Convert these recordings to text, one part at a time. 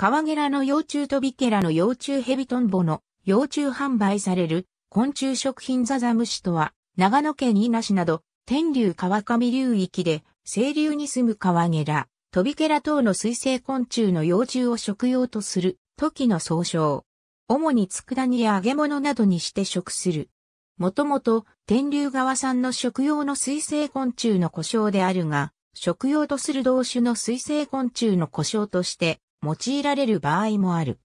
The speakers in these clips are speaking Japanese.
カワゲラの幼虫とビケラの幼虫ヘビトンボの幼虫販売される昆虫食品ザザムシとは、長野県伊那市など、天竜川上流域で、清流に住むカワゲラ、トビケラ等の水生昆虫の幼虫を食用とする、時の総称。主に佃煮や揚げ物などにして食する。もともと、天竜川産の食用の水生昆虫の故障であるが、食用とする同種の水生昆虫の故障として、用いられる場合もある。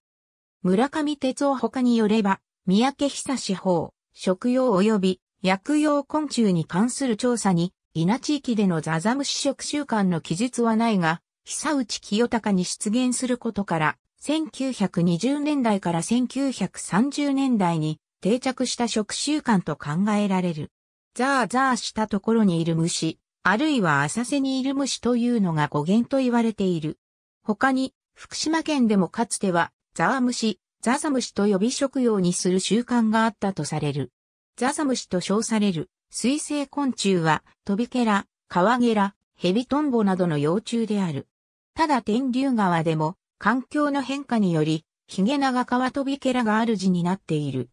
村上哲夫他によれば、三宅久志法、食用及び薬用昆虫に関する調査に、稲地域でのザザムシ食習慣の記述はないが、久内清隆に出現することから、1920年代から1930年代に定着した食習慣と考えられる。ザーザーしたところにいる虫、あるいは浅瀬にいる虫というのが語源と言われている。他に、福島県でもかつては、ザワムシ、ザザムシと呼び食用にする習慣があったとされる。ザザムシと称される水生昆虫は、トビケラ、カワゲラ、ヘビトンボなどの幼虫である。ただ天竜川でも、環境の変化により、ヒゲナガカワトビケラがある字になっている。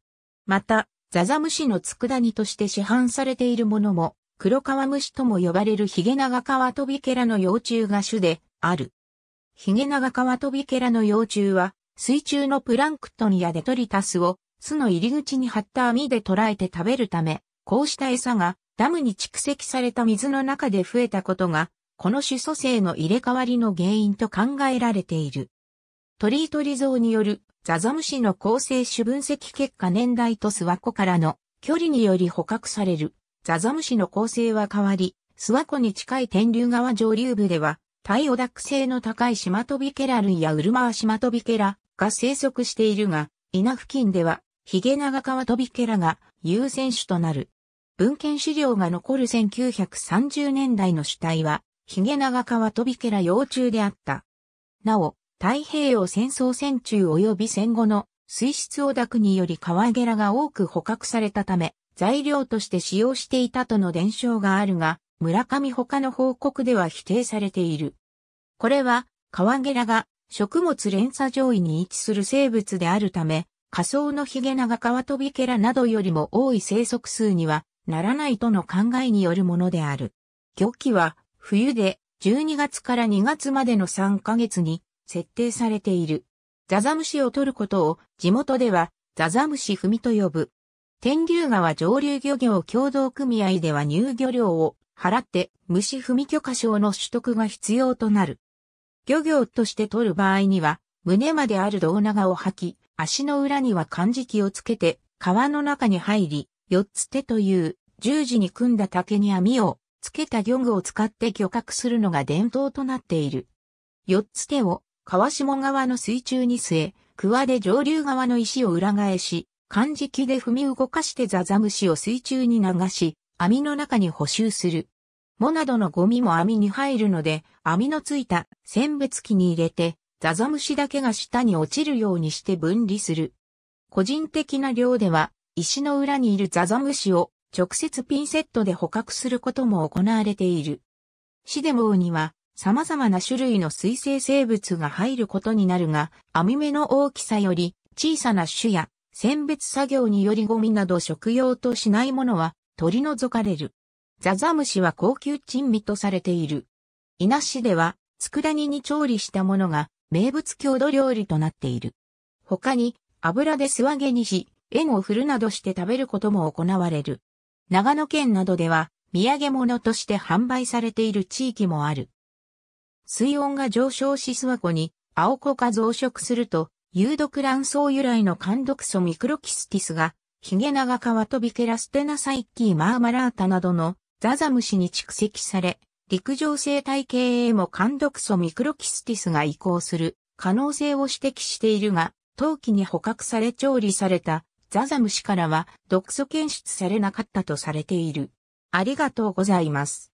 また、ザザムシの佃煮として市販されているものも、黒川虫とも呼ばれるヒゲナガカワトビケラの幼虫が種である。ヒゲナガカワトビケラの幼虫は、水中のプランクトンやデトリタスを巣の入り口に張った網で捕らえて食べるため、こうした餌がダムに蓄積された水の中で増えたことが、この種組成の入れ替わりの原因と考えられている。トリートリゾーによるザザムシの構成種分析結果年代とスワコからの距離により捕獲されるザザムシの構成は変わり、スワコに近い天竜川上流部ではイオダク性の高いシマトビケラ類やウルマーシマトビケラが生息しているが、稲付近ではヒゲナガカワトビケラが優先種となる。文献資料が残る1930年代の主体は、ヒゲナガカワトビケラ幼虫であった。なお、太平洋戦争戦中及び戦後の水質ダ濁によりカワゲラが多く捕獲されたため、材料として使用していたとの伝承があるが、村上他の報告では否定されている。これは、カワゲラが食物連鎖上位に位置する生物であるため、仮想のヒゲナガカワトビケラなどよりも多い生息数にはならないとの考えによるものである。漁期は冬で12月から2月までの3ヶ月に設定されている。ザザムシを取ることを地元ではザザムシ踏みと呼ぶ。天竜川上流漁業協同組合では入漁料を払って、虫踏み許可証の取得が必要となる。漁業として取る場合には、胸まである胴長を履き、足の裏には漢字器をつけて、川の中に入り、四つ手という十字に組んだ竹に網をつけた漁具を使って漁獲するのが伝統となっている。四つ手を川下側の水中に据え、桑で上流側の石を裏返し、漢字器で踏み動かしてザザムシを水中に流し、網の中に補修する。藻などのゴミも網に入るので、網のついた選別機に入れて、ザザムシだけが下に落ちるようにして分離する。個人的な量では、石の裏にいるザザムシを直接ピンセットで捕獲することも行われている。シデモウには様々な種類の水生生物が入ることになるが、網目の大きさより小さな種や選別作業によりゴミなど食用としないものは取り除かれる。ザザムシは高級珍味とされている。伊那市では、佃煮に調理したものが名物郷土料理となっている。他に、油で素揚げにし、縁を振るなどして食べることも行われる。長野県などでは、土産物として販売されている地域もある。水温が上昇し諏訪湖に青子が増殖すると、有毒卵巣由来のカンドクソミクロキスティスがヒゲナガカワトビケラステナサイッキーマーマラータなどのザザムシに蓄積され、陸上生態系へも寒毒素ミクロキスティスが移行する可能性を指摘しているが、陶器に捕獲され調理されたザザムシからは毒素検出されなかったとされている。ありがとうございます。